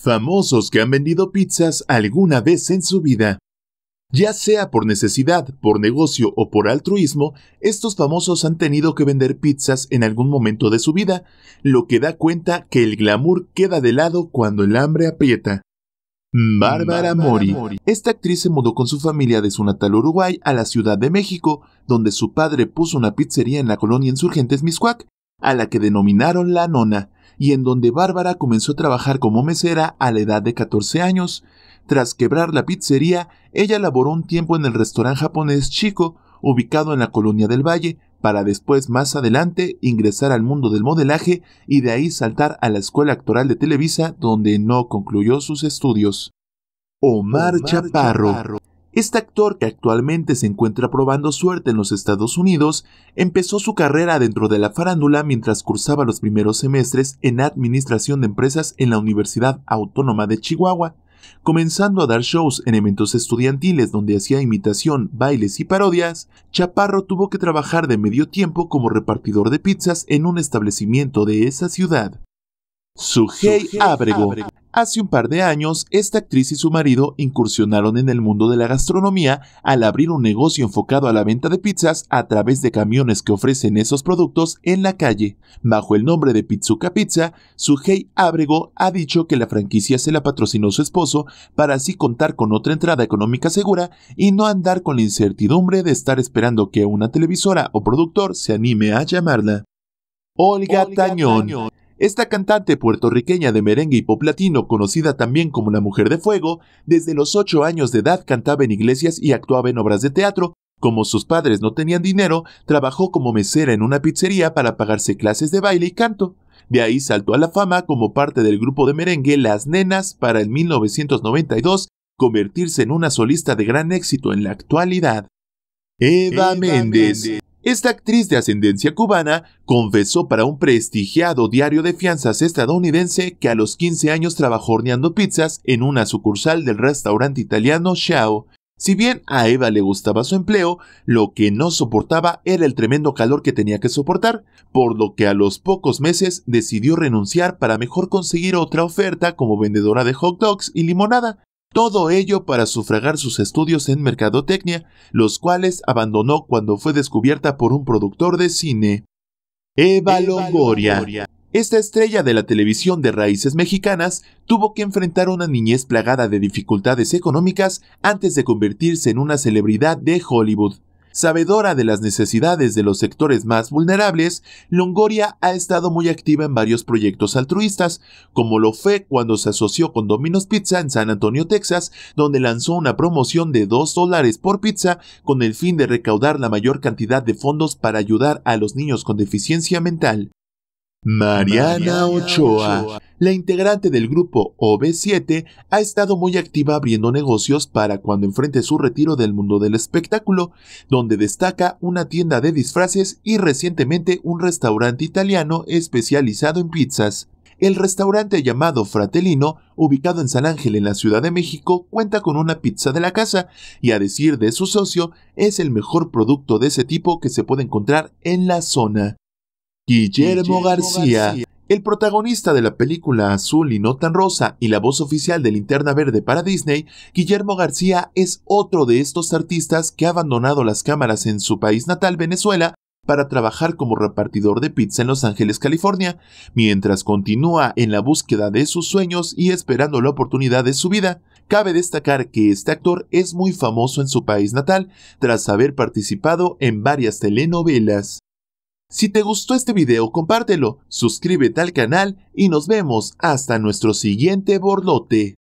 famosos que han vendido pizzas alguna vez en su vida. Ya sea por necesidad, por negocio o por altruismo, estos famosos han tenido que vender pizzas en algún momento de su vida, lo que da cuenta que el glamour queda de lado cuando el hambre aprieta. Bárbara Mori. Esta actriz se mudó con su familia de su natal Uruguay a la Ciudad de México, donde su padre puso una pizzería en la colonia Insurgentes Miscuac, a la que denominaron La Nona, y en donde Bárbara comenzó a trabajar como mesera a la edad de 14 años. Tras quebrar la pizzería, ella laboró un tiempo en el restaurante japonés Chico, ubicado en la colonia del Valle, para después más adelante ingresar al mundo del modelaje y de ahí saltar a la escuela actoral de Televisa donde no concluyó sus estudios. Omar, Chaparro. Este actor, que actualmente se encuentra probando suerte en los Estados Unidos, empezó su carrera dentro de la farándula mientras cursaba los primeros semestres en Administración de Empresas en la Universidad Autónoma de Chihuahua, comenzando a dar shows en eventos estudiantiles donde hacía imitación, bailes y parodias, Chaparro tuvo que trabajar de medio tiempo como repartidor de pizzas en un establecimiento de esa ciudad. Sugei Abrego. Hace un par de años, esta actriz y su marido incursionaron en el mundo de la gastronomía al abrir un negocio enfocado a la venta de pizzas a través de camiones que ofrecen esos productos en la calle. Bajo el nombre de Pizzuca Pizza, su Sugei Ábrego ha dicho que la franquicia se la patrocinó su esposo para así contar con otra entrada económica segura y no andar con la incertidumbre de estar esperando que una televisora o productor se anime a llamarla. Olga, Tañón. Esta cantante puertorriqueña de merengue y pop latino, conocida también como la Mujer de Fuego, desde los 8 años de edad cantaba en iglesias y actuaba en obras de teatro. Como sus padres no tenían dinero, trabajó como mesera en una pizzería para pagarse clases de baile y canto. De ahí saltó a la fama como parte del grupo de merengue Las Nenas para en 1992 convertirse en una solista de gran éxito en la actualidad. Eva, Méndez. Esta actriz de ascendencia cubana confesó para un prestigiado diario de fianzas estadounidense que a los 15 años trabajó horneando pizzas en una sucursal del restaurante italiano Shao. Si bien a Eva le gustaba su empleo, lo que no soportaba era el tremendo calor que tenía que soportar, por lo que a los pocos meses decidió renunciar para mejor conseguir otra oferta como vendedora de hot dogs y limonada. Todo ello para sufragar sus estudios en mercadotecnia, los cuales abandonó cuando fue descubierta por un productor de cine. Eva, Longoria. Esta estrella de la televisión de raíces mexicanas tuvo que enfrentar una niñez plagada de dificultades económicas antes de convertirse en una celebridad de Hollywood. Sabedora de las necesidades de los sectores más vulnerables, Longoria ha estado muy activa en varios proyectos altruistas, como lo fue cuando se asoció con Domino's Pizza en San Antonio, Texas, donde lanzó una promoción de 2 dólares por pizza con el fin de recaudar la mayor cantidad de fondos para ayudar a los niños con deficiencia mental. Mariana Ochoa, la integrante del grupo OB7, ha estado muy activa abriendo negocios para cuando enfrente su retiro del mundo del espectáculo, donde destaca una tienda de disfraces y recientemente un restaurante italiano especializado en pizzas. El restaurante llamado Fratelino, ubicado en San Ángel en la Ciudad de México, cuenta con una pizza de la casa y a decir de su socio es el mejor producto de ese tipo que se puede encontrar en la zona. Guillermo García, el protagonista de la película Azul y no tan rosa y la voz oficial de Linterna Verde para Disney, Guillermo García es otro de estos artistas que ha abandonado las cámaras en su país natal, Venezuela, para trabajar como repartidor de pizza en Los Ángeles, California, mientras continúa en la búsqueda de sus sueños y esperando la oportunidad de su vida. Cabe destacar que este actor es muy famoso en su país natal tras haber participado en varias telenovelas. Si te gustó este video, compártelo, suscríbete al canal y nos vemos hasta nuestro siguiente borlote.